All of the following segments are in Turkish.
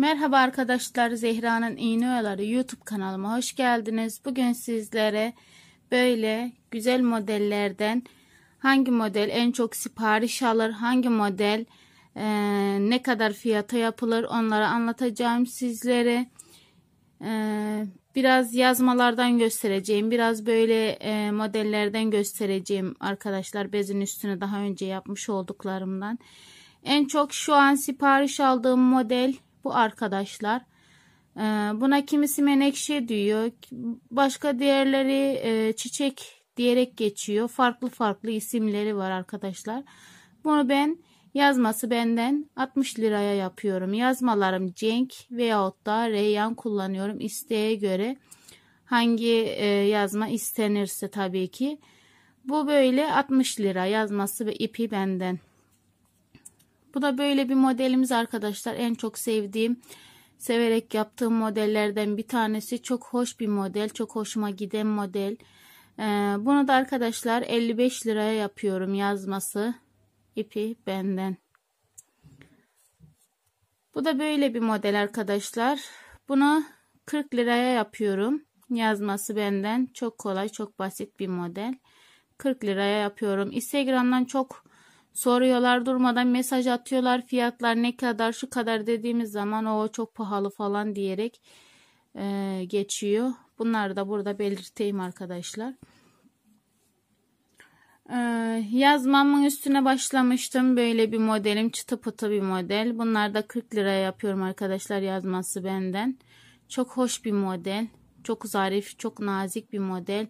Merhaba arkadaşlar Zehra'nın İğne Oyaları YouTube kanalıma hoş geldiniz. Bugün sizlere böyle güzel modellerden hangi model en çok sipariş alır, hangi model e, ne kadar fiyata yapılır onları anlatacağım sizlere. E, biraz yazmalardan göstereceğim, biraz böyle e, modellerden göstereceğim arkadaşlar bezin üstüne daha önce yapmış olduklarımdan. En çok şu an sipariş aldığım model bu arkadaşlar. Ee, buna kimisi menekşe diyor. Başka diğerleri e, çiçek diyerek geçiyor. Farklı farklı isimleri var arkadaşlar. Bunu ben yazması benden 60 liraya yapıyorum. Yazmalarım Cenk veyahut da Reyyan kullanıyorum. isteğe göre hangi e, yazma istenirse tabii ki. Bu böyle 60 lira yazması ve ipi benden. Bu da böyle bir modelimiz arkadaşlar. En çok sevdiğim, severek yaptığım modellerden bir tanesi. Çok hoş bir model. Çok hoşuma giden model. Ee, bunu da arkadaşlar 55 liraya yapıyorum yazması. ipi benden. Bu da böyle bir model arkadaşlar. Bunu 40 liraya yapıyorum. Yazması benden. Çok kolay, çok basit bir model. 40 liraya yapıyorum. Instagram'dan çok Soruyorlar durmadan mesaj atıyorlar fiyatlar ne kadar şu kadar dediğimiz zaman o çok pahalı falan diyerek e, geçiyor. Bunları da burada belirteyim arkadaşlar. E, yazmamın üstüne başlamıştım. Böyle bir modelim çıtı pıtı bir model. Bunlar da 40 lira yapıyorum arkadaşlar yazması benden. Çok hoş bir model. Çok zarif, çok nazik bir model.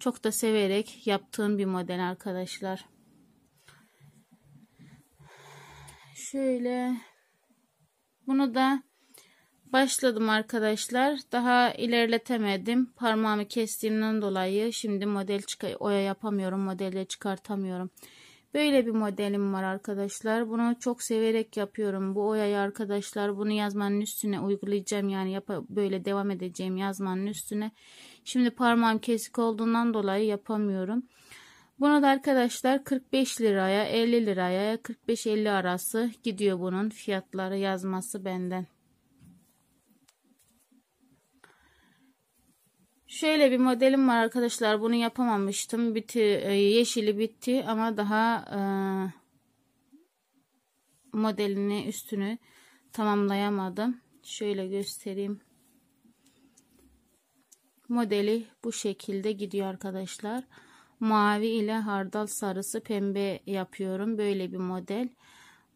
Çok da severek yaptığım bir model arkadaşlar. şöyle bunu da başladım arkadaşlar. Daha ilerletemedim. Parmağımı kestiğimden dolayı şimdi model oya yapamıyorum. Modelle çıkartamıyorum. Böyle bir modelim var arkadaşlar. Bunu çok severek yapıyorum. Bu oyayı arkadaşlar bunu yazmanın üstüne uygulayacağım. Yani yap böyle devam edeceğim yazmanın üstüne. Şimdi parmağım kesik olduğundan dolayı yapamıyorum. Buna da arkadaşlar 45 liraya 50 liraya 45-50 arası gidiyor bunun fiyatları yazması benden. Şöyle bir modelim var arkadaşlar. Bunu yapamamıştım. Biti, e, yeşili bitti ama daha e, modelini üstünü tamamlayamadım. Şöyle göstereyim. Modeli bu şekilde gidiyor arkadaşlar. Arkadaşlar mavi ile hardal sarısı pembe yapıyorum. Böyle bir model.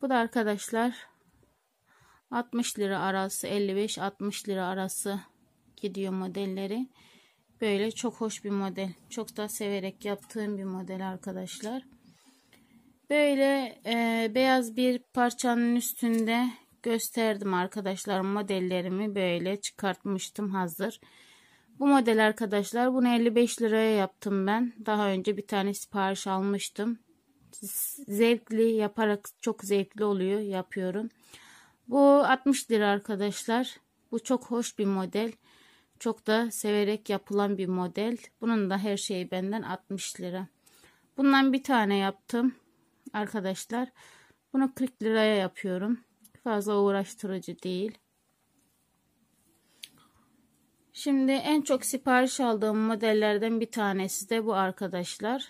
Bu da arkadaşlar 60 lira arası 55-60 lira arası gidiyor modelleri. Böyle çok hoş bir model. Çok da severek yaptığım bir model arkadaşlar. Böyle e, beyaz bir parçanın üstünde gösterdim arkadaşlar modellerimi böyle çıkartmıştım hazır. Bu model arkadaşlar bunu 55 liraya yaptım ben. Daha önce bir tane sipariş almıştım. Zevkli yaparak çok zevkli oluyor yapıyorum. Bu 60 lira arkadaşlar. Bu çok hoş bir model. Çok da severek yapılan bir model. Bunun da her şeyi benden 60 lira. Bundan bir tane yaptım arkadaşlar. Bunu 40 liraya yapıyorum. Fazla uğraştırıcı değil. Şimdi en çok sipariş aldığım modellerden bir tanesi de bu arkadaşlar.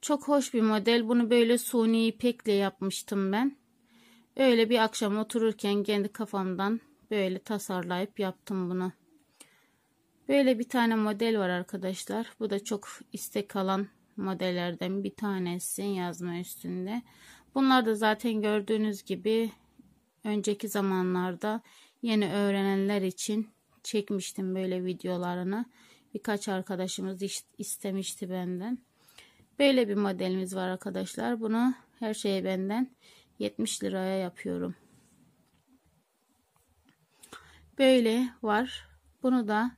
Çok hoş bir model. Bunu böyle suni ipekle yapmıştım ben. Öyle bir akşam otururken kendi kafamdan böyle tasarlayıp yaptım bunu. Böyle bir tane model var arkadaşlar. Bu da çok istek alan modellerden bir tanesi yazma üstünde. Bunlar da zaten gördüğünüz gibi önceki zamanlarda yeni öğrenenler için çekmiştim böyle videolarını. Birkaç arkadaşımız istemişti benden. Böyle bir modelimiz var arkadaşlar. Bunu her şeyi benden 70 liraya yapıyorum. Böyle var. Bunu da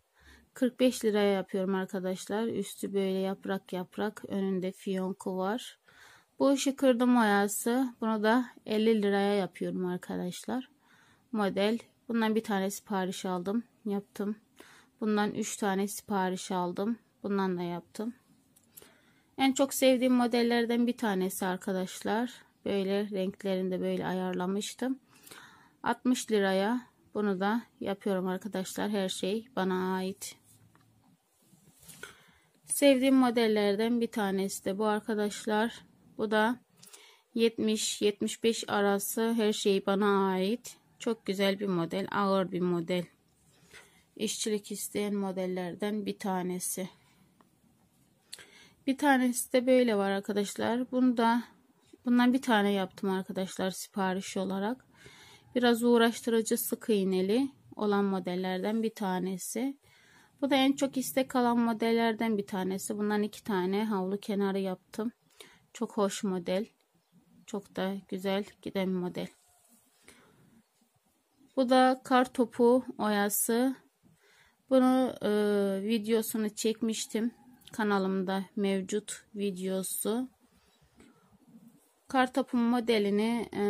45 liraya yapıyorum arkadaşlar. Üstü böyle yaprak yaprak. Önünde fiyonku var. Bu işi kırdım oyası. Bunu da 50 liraya yapıyorum arkadaşlar. Model. Bundan bir tanesi sipariş aldım yaptım. Bundan 3 tane sipariş aldım. Bundan da yaptım. En çok sevdiğim modellerden bir tanesi arkadaşlar. Böyle renklerinde böyle ayarlamıştım. 60 liraya bunu da yapıyorum arkadaşlar. Her şey bana ait. Sevdiğim modellerden bir tanesi de bu arkadaşlar. Bu da 70-75 arası her şey bana ait. Çok güzel bir model. Ağır bir model işçilik isteyen modellerden bir tanesi. Bir tanesi de böyle var arkadaşlar. Bunu da bundan bir tane yaptım arkadaşlar sipariş olarak. Biraz uğraştırıcı sık iğneli olan modellerden bir tanesi. Bu da en çok istek alan modellerden bir tanesi. Bundan iki tane havlu kenarı yaptım. Çok hoş model. Çok da güzel giden model. Bu da kar topu oyası bunu e, videosunu çekmiştim. Kanalımda mevcut videosu. Kartopun modelini e,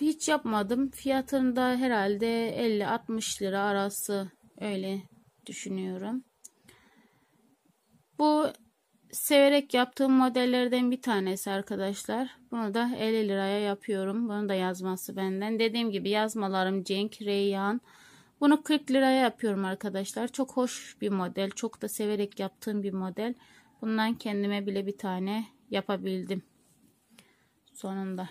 hiç yapmadım. Fiyatında herhalde 50-60 lira arası öyle düşünüyorum. Bu severek yaptığım modellerden bir tanesi arkadaşlar. Bunu da 50 liraya yapıyorum. Bunu da yazması benden. Dediğim gibi yazmalarım Cenk, Reyhan. Bunu 40 liraya yapıyorum arkadaşlar. Çok hoş bir model. Çok da severek yaptığım bir model. Bundan kendime bile bir tane yapabildim. Sonunda.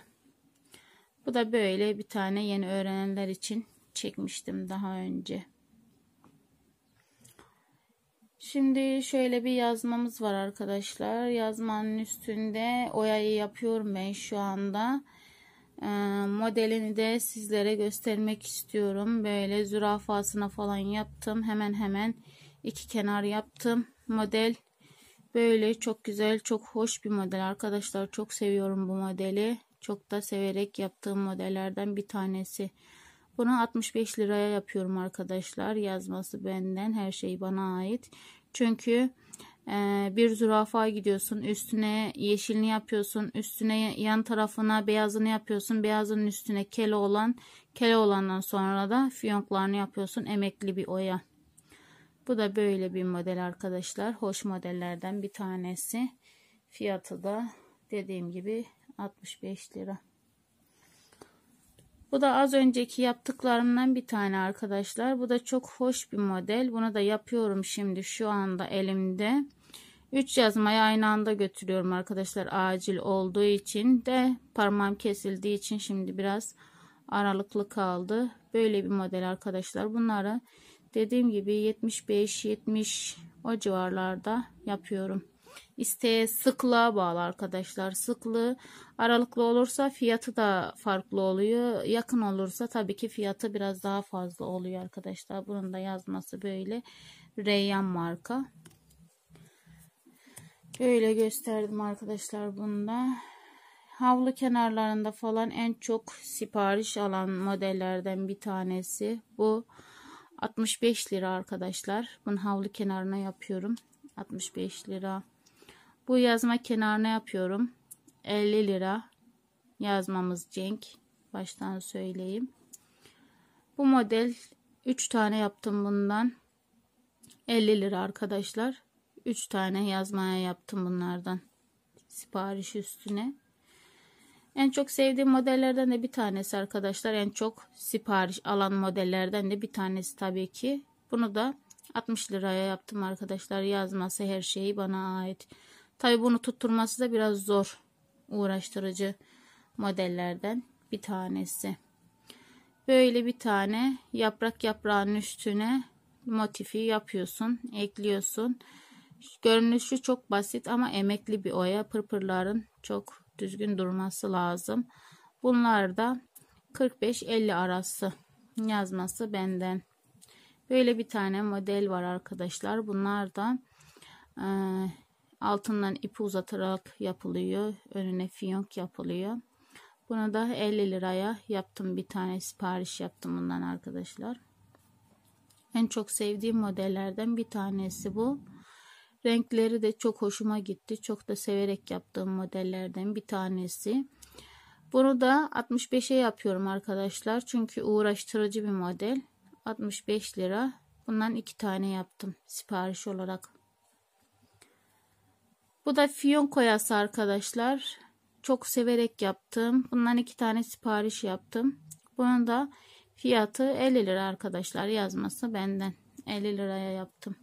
Bu da böyle bir tane yeni öğrenenler için çekmiştim daha önce. Şimdi şöyle bir yazmamız var arkadaşlar. Yazmanın üstünde oyayı yapıyorum ben şu anda. Ee, modelini de sizlere göstermek istiyorum. Böyle zürafasına falan yaptım. Hemen hemen iki kenar yaptım. Model böyle çok güzel, çok hoş bir model arkadaşlar. Çok seviyorum bu modeli. Çok da severek yaptığım modellerden bir tanesi. Bunu 65 liraya yapıyorum arkadaşlar. Yazması benden. Her şey bana ait. Çünkü e, bir zürafa gidiyorsun üstüne yeşilini yapıyorsun üstüne yan tarafına beyazını yapıyorsun beyazının üstüne kele olan kele olandan sonra da fiyonklarını yapıyorsun emekli bir oya bu da böyle bir model arkadaşlar hoş modellerden bir tanesi fiyatı da dediğim gibi 65 lira bu da az önceki yaptıklarımdan bir tane arkadaşlar. Bu da çok hoş bir model. Bunu da yapıyorum şimdi şu anda elimde. 3 yazmayı aynı anda götürüyorum arkadaşlar acil olduğu için de parmağım kesildiği için şimdi biraz aralıklı kaldı. Böyle bir model arkadaşlar. Bunları dediğim gibi 75-70 o civarlarda yapıyorum. İsteğe sıklığa bağlı arkadaşlar. Sıklığı aralıklı olursa fiyatı da farklı oluyor. Yakın olursa tabii ki fiyatı biraz daha fazla oluyor arkadaşlar. Bunun da yazması böyle Reyyan marka. Böyle gösterdim arkadaşlar bunda. Havlu kenarlarında falan en çok sipariş alan modellerden bir tanesi. Bu 65 lira arkadaşlar. Bunu havlu kenarına yapıyorum. 65 lira. Bu yazma kenarına yapıyorum. 50 lira yazmamız cenk. Baştan söyleyeyim. Bu model 3 tane yaptım bundan. 50 lira arkadaşlar. 3 tane yazmaya yaptım bunlardan. Sipariş üstüne. En çok sevdiğim modellerden de bir tanesi arkadaşlar. En çok sipariş alan modellerden de bir tanesi tabii ki. Bunu da 60 liraya yaptım arkadaşlar. Yazması her şeyi bana ait. Tabi bunu tutturması da biraz zor. Uğraştırıcı modellerden bir tanesi. Böyle bir tane yaprak yaprağın üstüne motifi yapıyorsun, ekliyorsun. Görünüşü çok basit ama emekli bir oya. Pırpırların çok düzgün durması lazım. Bunlar da 45-50 arası yazması benden. Böyle bir tane model var arkadaşlar. Bunlar da altından ip uzatarak yapılıyor. Önüne fiyonk yapılıyor. Bunu da 50 liraya yaptım. Bir tane sipariş yaptım bundan arkadaşlar. En çok sevdiğim modellerden bir tanesi bu. Renkleri de çok hoşuma gitti. Çok da severek yaptığım modellerden bir tanesi. Bunu da 65'e yapıyorum arkadaşlar. Çünkü uğraştırıcı bir model. 65 lira. Bundan iki tane yaptım sipariş olarak. Bu da fiyon koyası arkadaşlar. Çok severek yaptım. Bundan iki tane sipariş yaptım. Bunun da fiyatı 50 lira arkadaşlar yazması benden. 50 liraya yaptım.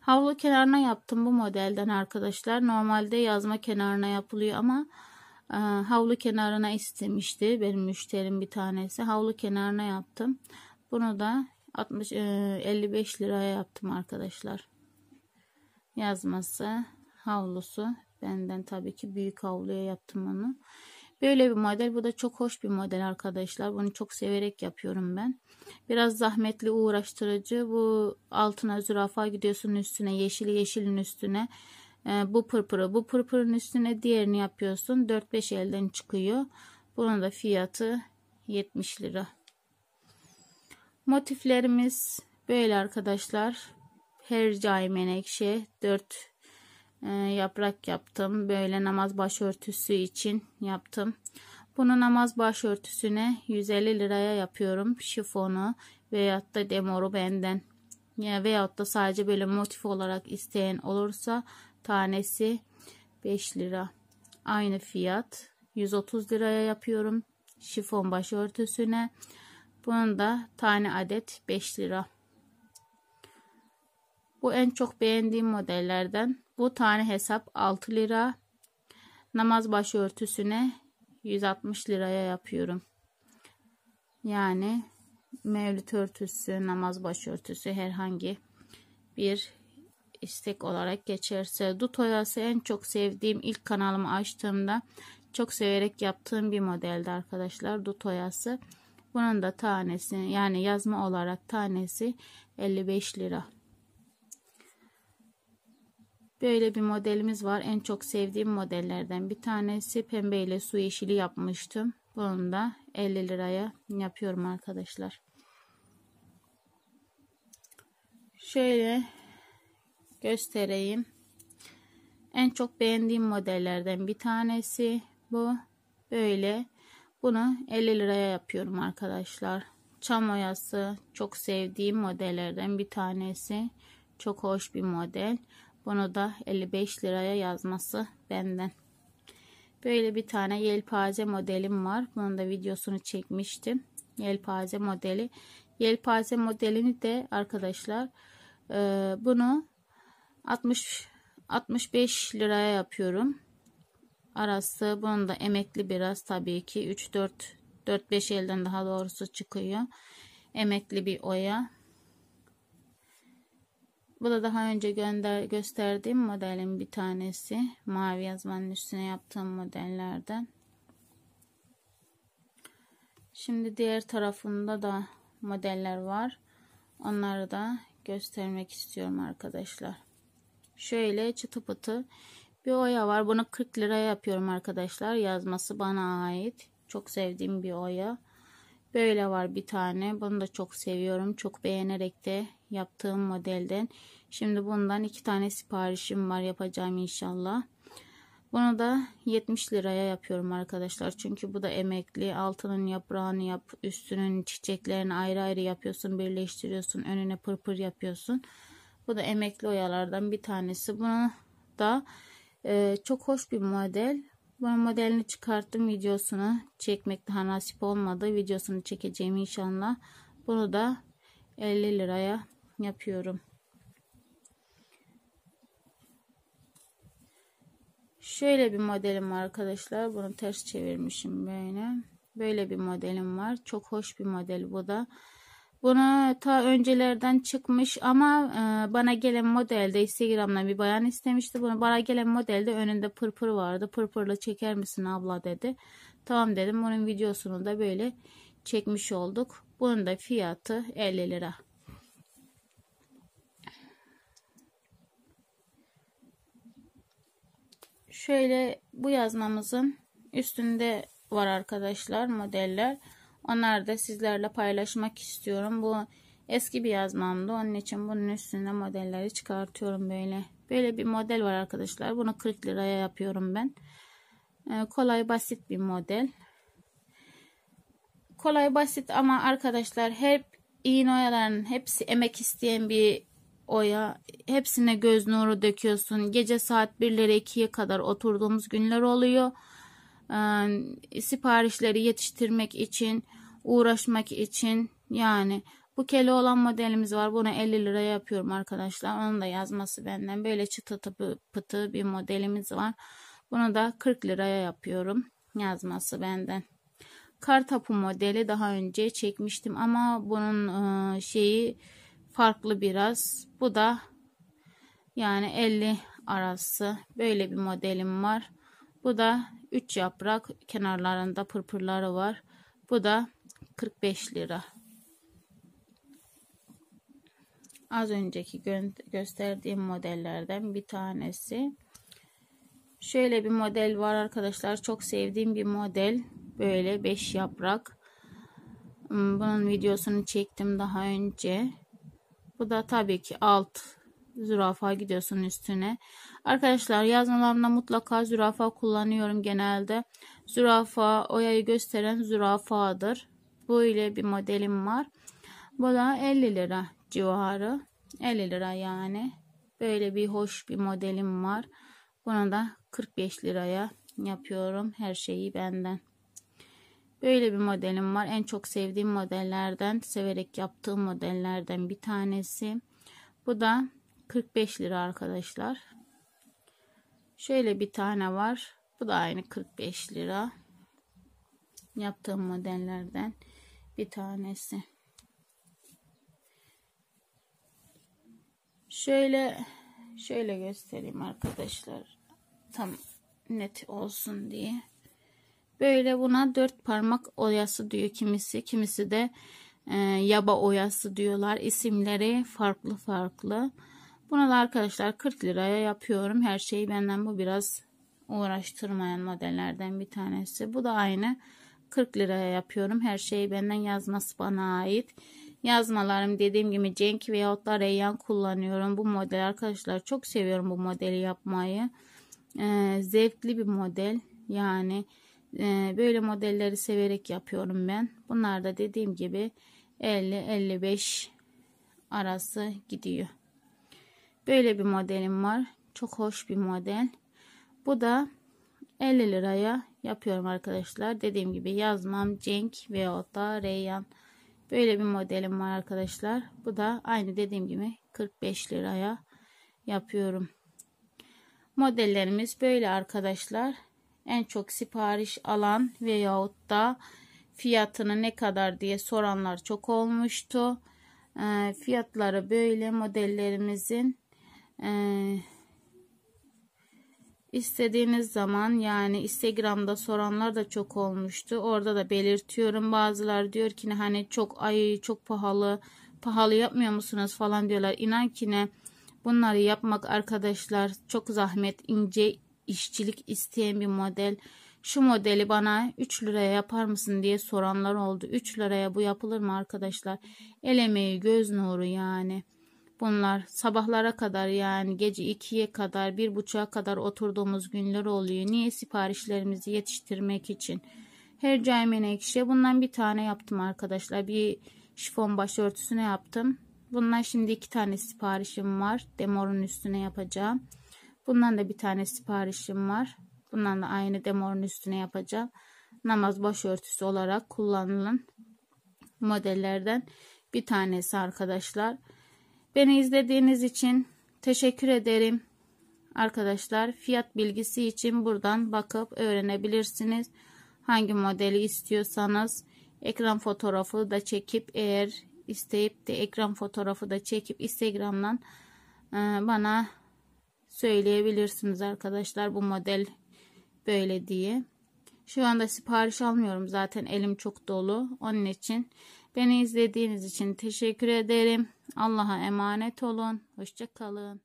Havlu kenarına yaptım bu modelden arkadaşlar. Normalde yazma kenarına yapılıyor ama e, havlu kenarına istemişti benim müşterim bir tanesi. Havlu kenarına yaptım. Bunu da 60 55 e, liraya yaptım arkadaşlar yazması havlusu. Benden tabii ki büyük havluya yaptım onu. Böyle bir model. Bu da çok hoş bir model arkadaşlar. Bunu çok severek yapıyorum ben. Biraz zahmetli uğraştırıcı. Bu altına zürafa gidiyorsun üstüne. Yeşili yeşilin üstüne. Ee, bu pırpırı bu pırpırın üstüne diğerini yapıyorsun. 4-5 elden çıkıyor. Bunun da fiyatı 70 lira. Motiflerimiz böyle arkadaşlar percai menekşe 4 e, yaprak yaptım. Böyle namaz başörtüsü için yaptım. Bunu namaz başörtüsüne 150 liraya yapıyorum. Şifonu veyahut da demoru benden. Ya veyahut da sadece böyle motif olarak isteyen olursa tanesi 5 lira. Aynı fiyat 130 liraya yapıyorum. Şifon başörtüsüne. Bunun da tane adet 5 lira. Bu en çok beğendiğim modellerden. Bu tane hesap 6 lira. Namaz başörtüsüne 160 liraya yapıyorum. Yani mevlüt örtüsü, namaz başörtüsü, herhangi bir istek olarak geçerse. Dut oyası en çok sevdiğim ilk kanalımı açtığımda çok severek yaptığım bir modeldi arkadaşlar. Dut oyası. Bunun da tanesi yani yazma olarak tanesi 55 lira. Böyle bir modelimiz var. En çok sevdiğim modellerden bir tanesi. Pembe ile su yeşili yapmıştım. Bunu da 50 liraya yapıyorum arkadaşlar. Şöyle göstereyim. En çok beğendiğim modellerden bir tanesi bu. Böyle bunu 50 liraya yapıyorum arkadaşlar. Çam oyası çok sevdiğim modellerden bir tanesi. Çok hoş bir model. Bunu da 55 liraya yazması benden. Böyle bir tane yelpaze modelim var. Bunun da videosunu çekmiştim. Yelpaze modeli. Yelpaze modelini de arkadaşlar e, bunu 60 65 liraya yapıyorum. Arası bunun da emekli biraz tabii ki 3 4 4 5 elden daha doğrusu çıkıyor. Emekli bir oya. Bu da daha önce gönder gösterdiğim modelin bir tanesi. Mavi yazmanın üstüne yaptığım modellerden. Şimdi diğer tarafında da modeller var. Onları da göstermek istiyorum arkadaşlar. Şöyle çıtı pıtı bir oya var. Bunu 40 lira yapıyorum arkadaşlar. Yazması bana ait. Çok sevdiğim bir oya. Böyle var bir tane. Bunu da çok seviyorum. Çok beğenerek de yaptığım modelden. Şimdi bundan iki tane siparişim var. Yapacağım inşallah. Bunu da 70 liraya yapıyorum arkadaşlar. Çünkü bu da emekli. Altının yaprağını yap, üstünün çiçeklerini ayrı ayrı yapıyorsun, birleştiriyorsun, önüne pırpır yapıyorsun. Bu da emekli oyalardan bir tanesi. Bunu da e, çok hoş bir model. Ben modelini çıkarttım videosunu çekmek daha nasip olmadı. Videosunu çekeceğim inşallah. Bunu da 50 liraya yapıyorum. Şöyle bir modelim var arkadaşlar. Bunu ters çevirmişim böyle. Böyle bir modelim var. Çok hoş bir model bu da. Buna ta öncelerden çıkmış ama e, bana gelen modelde Instagram'dan bir bayan istemişti. Bunu bana gelen modelde önünde pırpır vardı. Pırpırla çeker misin abla dedi. Tamam dedim. Bunun videosunu da böyle çekmiş olduk. Bunun da fiyatı 50 lira. Şöyle bu yazmamızın üstünde var arkadaşlar modeller. Onları da sizlerle paylaşmak istiyorum. Bu eski bir yazmamdı. Onun için bunun üstüne modelleri çıkartıyorum böyle. Böyle bir model var arkadaşlar. Bunu 40 liraya yapıyorum ben. Ee, kolay basit bir model. Kolay basit ama arkadaşlar hep iğne oyaların hepsi emek isteyen bir oya. Hepsine göz nuru döküyorsun. Gece saat 1'lere 2'ye kadar oturduğumuz günler oluyor. Ee, siparişleri yetiştirmek için, uğraşmak için yani bu kele olan modelimiz var. Bunu 50 lira yapıyorum arkadaşlar. Onun da yazması benden. Böyle çıtı pıtı bir modelimiz var. Bunu da 40 liraya yapıyorum. Yazması benden. Kar tapu modeli daha önce çekmiştim ama bunun e, şeyi farklı biraz. Bu da yani 50 arası böyle bir modelim var. Bu da 3 yaprak kenarlarında pırpırları var. Bu da 45 lira. Az önceki gö gösterdiğim modellerden bir tanesi. Şöyle bir model var arkadaşlar. Çok sevdiğim bir model. Böyle 5 yaprak. Hmm, bunun videosunu çektim daha önce. Bu da tabii ki alt zürafa gidiyorsun üstüne. Arkadaşlar yazmalarımda mutlaka zürafa kullanıyorum genelde. Zürafa oyayı gösteren zürafadır. Böyle bir modelim var. Bu da 50 lira civarı. 50 lira yani. Böyle bir hoş bir modelim var. Bunu da 45 liraya yapıyorum. Her şeyi benden. Böyle bir modelim var. En çok sevdiğim modellerden, severek yaptığım modellerden bir tanesi. Bu da 45 lira arkadaşlar. Şöyle bir tane var. Bu da aynı 45 lira. Yaptığım modellerden bir tanesi. Şöyle şöyle göstereyim arkadaşlar. Tam net olsun diye. Böyle buna dört parmak oyası diyor kimisi. Kimisi de e, yaba oyası diyorlar. İsimleri farklı farklı. Buna da arkadaşlar 40 liraya yapıyorum. Her şeyi benden bu biraz uğraştırmayan modellerden bir tanesi. Bu da aynı 40 liraya yapıyorum. Her şeyi benden yazması bana ait. Yazmalarım dediğim gibi Cenk veyahut da Reyyan kullanıyorum. Bu model arkadaşlar çok seviyorum bu modeli yapmayı. Ee, zevkli bir model. Yani e, böyle modelleri severek yapıyorum ben. Bunlar da dediğim gibi 50-55 arası gidiyor. Böyle bir modelim var. Çok hoş bir model. Bu da 50 liraya yapıyorum arkadaşlar. Dediğim gibi yazmam Cenk veyahut da Reyyan. Böyle bir modelim var arkadaşlar. Bu da aynı dediğim gibi 45 liraya yapıyorum. Modellerimiz böyle arkadaşlar. En çok sipariş alan veyahut da fiyatını ne kadar diye soranlar çok olmuştu. Ee, fiyatları böyle modellerimizin ee, istediğiniz zaman yani Instagram'da soranlar da çok olmuştu. Orada da belirtiyorum. Bazılar diyor ki ne hani çok ay çok pahalı pahalı yapmıyor musunuz falan diyorlar. İnan ki ne bunları yapmak arkadaşlar çok zahmet ince işçilik isteyen bir model. Şu modeli bana 3 liraya yapar mısın diye soranlar oldu. 3 liraya bu yapılır mı arkadaşlar? El emeği göz nuru yani bunlar. Sabahlara kadar yani gece ikiye kadar bir buçuğa kadar oturduğumuz günler oluyor. Niye siparişlerimizi yetiştirmek için. Her caymen menekşe bundan bir tane yaptım arkadaşlar. Bir şifon başörtüsüne yaptım. Bundan şimdi iki tane siparişim var. Demorun üstüne yapacağım. Bundan da bir tane siparişim var. Bundan da aynı demorun üstüne yapacağım. Namaz başörtüsü olarak kullanılan modellerden bir tanesi arkadaşlar. Beni izlediğiniz için teşekkür ederim. Arkadaşlar fiyat bilgisi için buradan bakıp öğrenebilirsiniz. Hangi modeli istiyorsanız ekran fotoğrafı da çekip eğer isteyip de ekran fotoğrafı da çekip Instagram'dan e, bana söyleyebilirsiniz arkadaşlar bu model böyle diye. Şu anda sipariş almıyorum zaten elim çok dolu. Onun için beni izlediğiniz için teşekkür ederim. Allah'a emanet olun. Hoşça kalın.